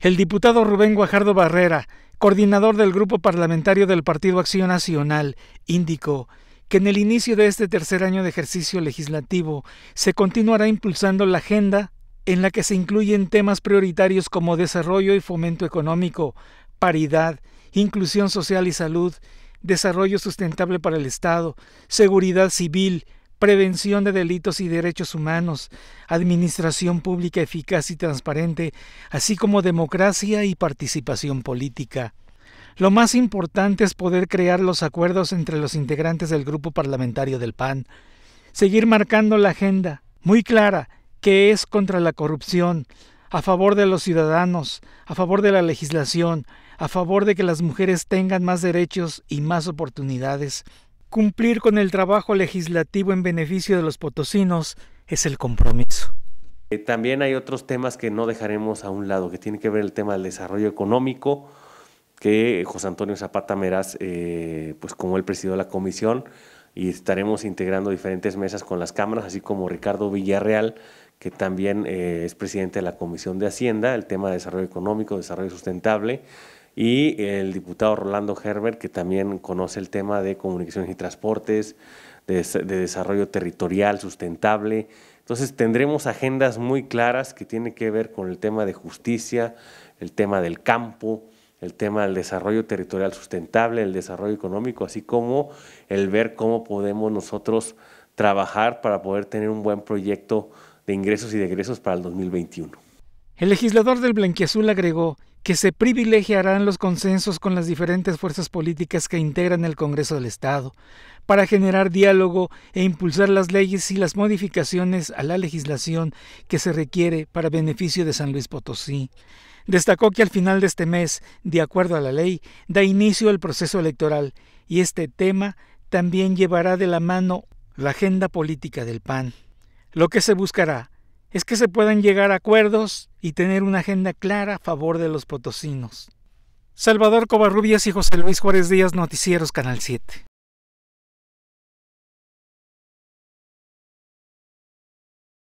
El diputado Rubén Guajardo Barrera, coordinador del grupo parlamentario del Partido Acción Nacional, indicó que en el inicio de este tercer año de ejercicio legislativo se continuará impulsando la agenda en la que se incluyen temas prioritarios como desarrollo y fomento económico, paridad, inclusión social y salud, desarrollo sustentable para el Estado, seguridad civil, prevención de delitos y derechos humanos, administración pública eficaz y transparente, así como democracia y participación política. Lo más importante es poder crear los acuerdos entre los integrantes del grupo parlamentario del PAN, seguir marcando la agenda, muy clara, que es contra la corrupción, a favor de los ciudadanos, a favor de la legislación, a favor de que las mujeres tengan más derechos y más oportunidades, Cumplir con el trabajo legislativo en beneficio de los potosinos es el compromiso. Eh, también hay otros temas que no dejaremos a un lado, que tiene que ver el tema del desarrollo económico, que José Antonio Zapata Meras, eh, pues como él presidió la comisión, y estaremos integrando diferentes mesas con las cámaras, así como Ricardo Villarreal, que también eh, es presidente de la Comisión de Hacienda, el tema de desarrollo económico, desarrollo sustentable, y el diputado Rolando Herbert, que también conoce el tema de comunicaciones y transportes, de, desarrollo territorial sustentable. Entonces tendremos agendas muy claras que tienen que ver con el tema de justicia, el tema del campo, el tema del desarrollo territorial sustentable, el desarrollo económico, así como el ver cómo podemos nosotros trabajar para poder tener un buen proyecto de ingresos y de egresos para el 2021. El legislador del Blanquiazul agregó que se privilegiarán los consensos con las diferentes fuerzas políticas que integran el Congreso del Estado para generar diálogo e impulsar las leyes y las modificaciones a la legislación que se requiere para beneficio de San Luis Potosí. Destacó que al final de este mes, de acuerdo a la ley, da inicio el proceso electoral y este tema también llevará de la mano la agenda política del PAN. Lo que se buscará es que se puedan llegar a acuerdos y tener una agenda clara a favor de los potosinos. Salvador Covarrubias y José Luis Juárez Díaz, Noticieros Canal 7.